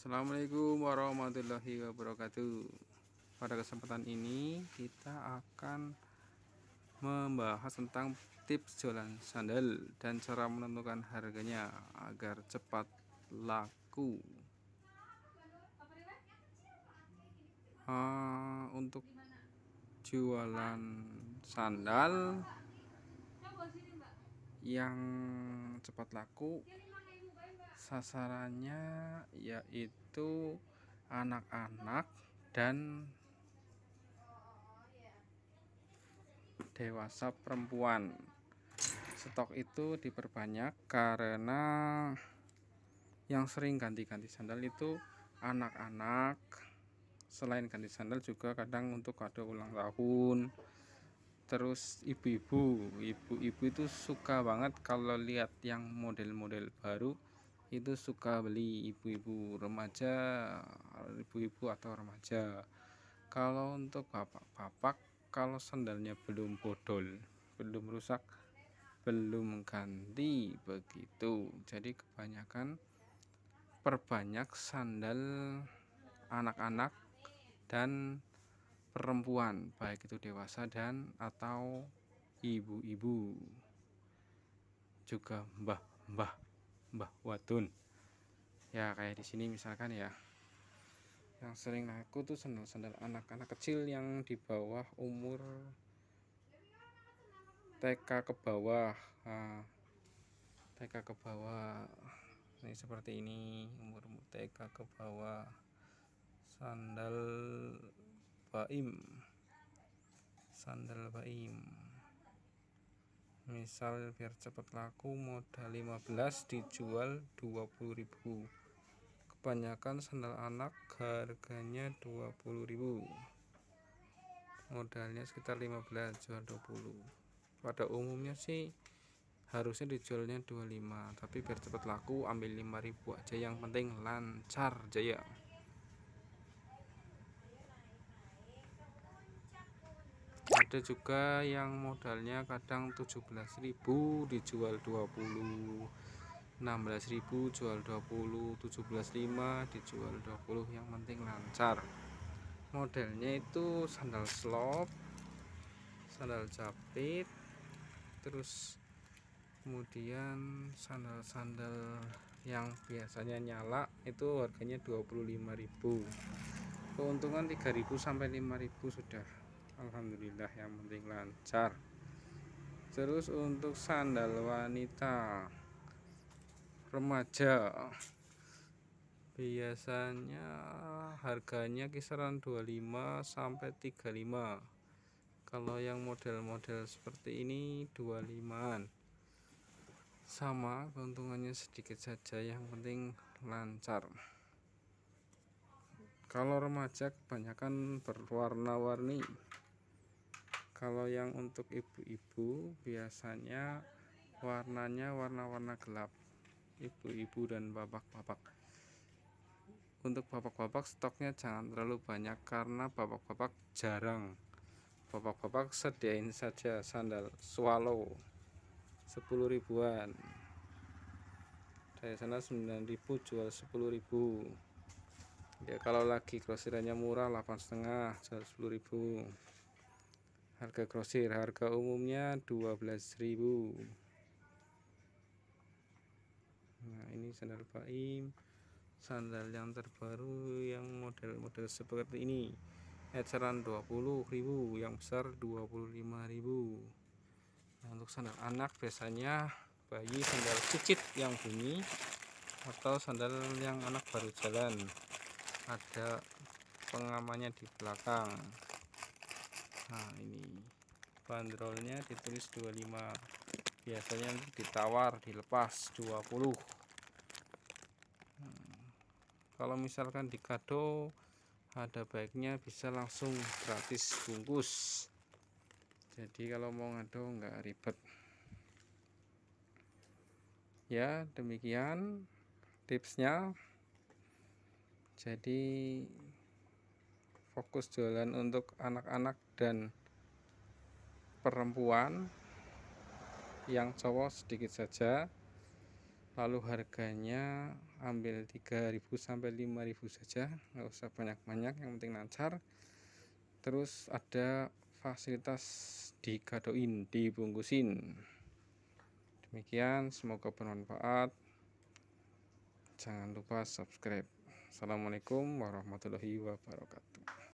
Assalamualaikum warahmatullahi wabarakatuh pada kesempatan ini kita akan membahas tentang tips jualan sandal dan cara menentukan harganya agar cepat laku uh, untuk jualan sandal yang cepat laku sasarannya yaitu anak-anak dan dewasa perempuan stok itu diperbanyak karena yang sering ganti-ganti sandal itu anak-anak selain ganti sandal juga kadang untuk kado ulang tahun terus ibu-ibu ibu-ibu itu suka banget kalau lihat yang model-model baru itu suka beli ibu-ibu remaja ibu-ibu atau remaja kalau untuk bapak-bapak kalau sandalnya belum bodol belum rusak belum ganti begitu jadi kebanyakan perbanyak sandal anak-anak dan perempuan baik itu dewasa dan atau ibu-ibu juga mbah-mbah bahwatun ya kayak di sini misalkan ya yang sering aku tuh sendal-sendal anak-anak kecil yang di bawah umur TK ke bawah ah, TK ke bawah ini seperti ini umur TK ke bawah sandal baim sandal baim misal biar cepat laku modal 15 dijual 20.000 kebanyakan sandal anak harganya 20.000 modalnya sekitar 15 jual 20 pada umumnya sih harusnya dijualnya 25 tapi biar cepat laku ambil 5000 aja yang penting lancar jaya ada juga yang modalnya kadang 17.000 dijual 20 16.000 jual 20 17.5 dijual 20 yang penting lancar modelnya itu sandal slop sandal capit terus kemudian sandal-sandal yang biasanya nyala itu harganya 25.000 keuntungan 3.000 sampai 5.000 sudah Alhamdulillah yang penting lancar terus untuk sandal wanita remaja biasanya harganya kisaran 25 sampai 35 kalau yang model-model seperti ini 25an sama keuntungannya sedikit saja yang penting lancar kalau remaja kebanyakan berwarna-warni kalau yang untuk ibu-ibu biasanya warnanya warna-warna gelap ibu-ibu dan bapak-bapak untuk bapak-bapak stoknya jangan terlalu banyak karena bapak-bapak jarang bapak-bapak sediain saja sandal swallow 10 ribuan dari sana ribu jual ribu. ya kalau lagi grosirannya murah 8,5 jual ribu harga grosir harga umumnya 12.000 nah ini sandal baim sandal yang terbaru yang model-model seperti ini eceran 20.000 yang besar 25.000 nah, untuk sandal anak biasanya bayi sandal cicit yang bunyi atau sandal yang anak baru jalan ada pengamannya di belakang nah ini bandrolnya ditulis 25 biasanya ditawar dilepas 20 hmm. kalau misalkan di kado ada baiknya bisa langsung gratis bungkus jadi kalau mau ngado nggak ribet ya demikian tipsnya jadi fokus jualan untuk anak-anak dan perempuan yang cowok sedikit saja lalu harganya ambil 3000 sampai 5000 saja nggak usah banyak-banyak yang penting lancar terus ada fasilitas dikadoin dibungkusin demikian semoga bermanfaat jangan lupa subscribe Assalamualaikum warahmatullahi wabarakatuh